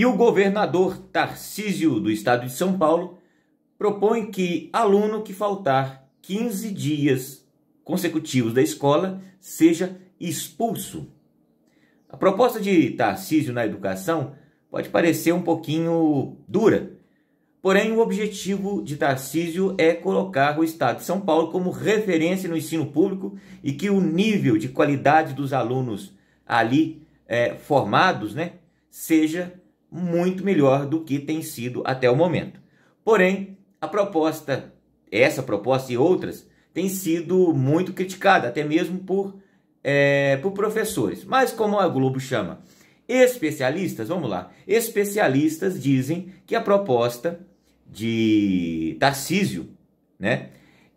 E o governador Tarcísio do estado de São Paulo propõe que aluno que faltar 15 dias consecutivos da escola seja expulso. A proposta de Tarcísio na educação pode parecer um pouquinho dura, porém o objetivo de Tarcísio é colocar o estado de São Paulo como referência no ensino público e que o nível de qualidade dos alunos ali é, formados né, seja muito melhor do que tem sido até o momento. Porém, a proposta, essa proposta e outras, tem sido muito criticada, até mesmo por, é, por professores. Mas como a Globo chama especialistas, vamos lá, especialistas dizem que a proposta de Tarcísio, né,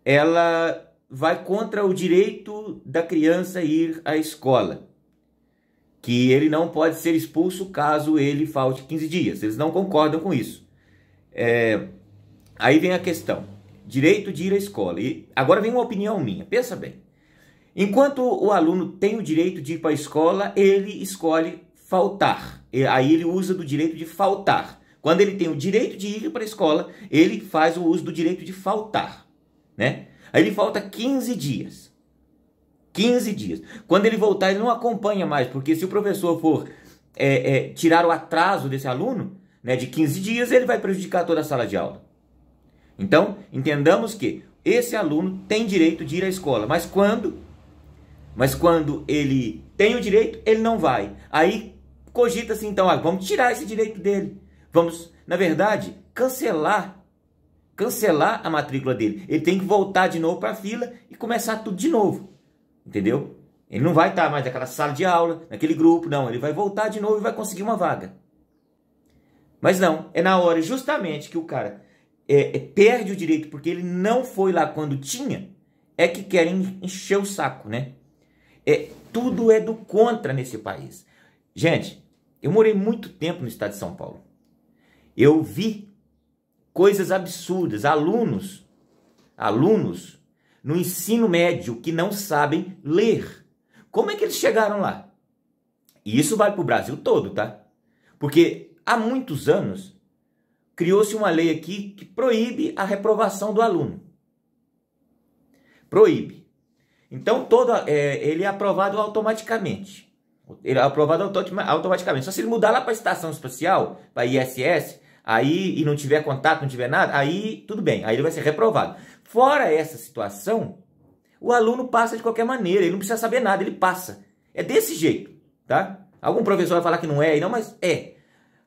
ela vai contra o direito da criança ir à escola que ele não pode ser expulso caso ele falte 15 dias. Eles não concordam com isso. É, aí vem a questão: direito de ir à escola. E agora vem uma opinião minha, pensa bem. Enquanto o aluno tem o direito de ir para a escola, ele escolhe faltar. E aí ele usa do direito de faltar. Quando ele tem o direito de ir para a escola, ele faz o uso do direito de faltar, né? Aí ele falta 15 dias. 15 dias. Quando ele voltar, ele não acompanha mais, porque se o professor for é, é, tirar o atraso desse aluno, né, de 15 dias, ele vai prejudicar toda a sala de aula. Então, entendamos que esse aluno tem direito de ir à escola, mas quando mas quando ele tem o direito, ele não vai. Aí cogita-se então, ah, vamos tirar esse direito dele. Vamos, na verdade, cancelar cancelar a matrícula dele. Ele tem que voltar de novo para a fila e começar tudo de novo. Entendeu? Ele não vai estar mais naquela sala de aula, naquele grupo, não. Ele vai voltar de novo e vai conseguir uma vaga. Mas não, é na hora justamente que o cara é, é, perde o direito porque ele não foi lá quando tinha, é que querem encher o saco, né? É, tudo é do contra nesse país. Gente, eu morei muito tempo no estado de São Paulo. Eu vi coisas absurdas, alunos, alunos no ensino médio que não sabem ler. Como é que eles chegaram lá? E isso vale para o Brasil todo, tá? Porque há muitos anos criou-se uma lei aqui que proíbe a reprovação do aluno. Proíbe. Então todo, é, ele é aprovado automaticamente. Ele é aprovado automaticamente. Só se ele mudar lá para a estação espacial, para ISS, aí e não tiver contato, não tiver nada, aí tudo bem, aí ele vai ser reprovado. Fora essa situação, o aluno passa de qualquer maneira, ele não precisa saber nada, ele passa. É desse jeito, tá? Algum professor vai falar que não é, não, mas é.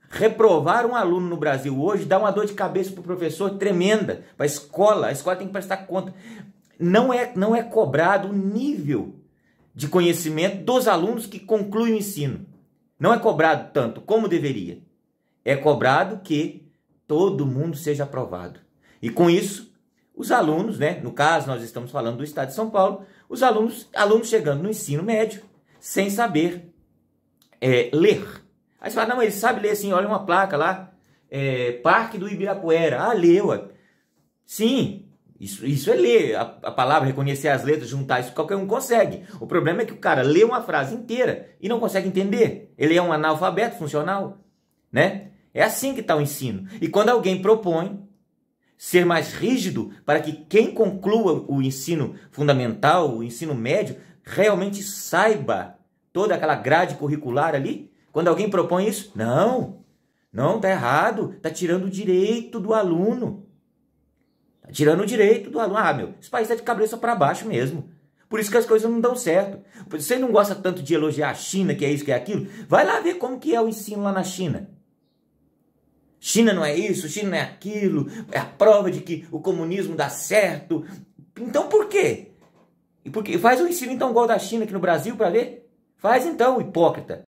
Reprovar um aluno no Brasil hoje dá uma dor de cabeça para o professor tremenda, para a escola, a escola tem que prestar conta. Não é, não é cobrado o nível de conhecimento dos alunos que concluem o ensino. Não é cobrado tanto como deveria é cobrado que todo mundo seja aprovado. E com isso, os alunos, né, no caso nós estamos falando do estado de São Paulo, os alunos, alunos chegando no ensino médio sem saber é, ler. Aí você fala, não, ele sabe ler assim, olha uma placa lá, é, Parque do Ibirapuera. Ah, leu. É. Sim, isso, isso é ler a, a, palavra, reconhecer as letras, juntar isso, qualquer um consegue. O problema é que o cara lê uma frase inteira e não consegue entender. Ele é um analfabeto funcional, né? É assim que está o ensino. E quando alguém propõe ser mais rígido para que quem conclua o ensino fundamental, o ensino médio, realmente saiba toda aquela grade curricular ali, quando alguém propõe isso, não, não, tá errado, tá tirando o direito do aluno. Tá tirando o direito do aluno. Ah, meu, esse país está de cabeça para baixo mesmo. Por isso que as coisas não dão certo. Você não gosta tanto de elogiar a China, que é isso, que é aquilo? Vai lá ver como que é o ensino lá na China. China não é isso, China não é aquilo, é a prova de que o comunismo dá certo. Então por quê? E por quê? Faz um ensino então igual da China aqui no Brasil para ver? Faz então, hipócrita.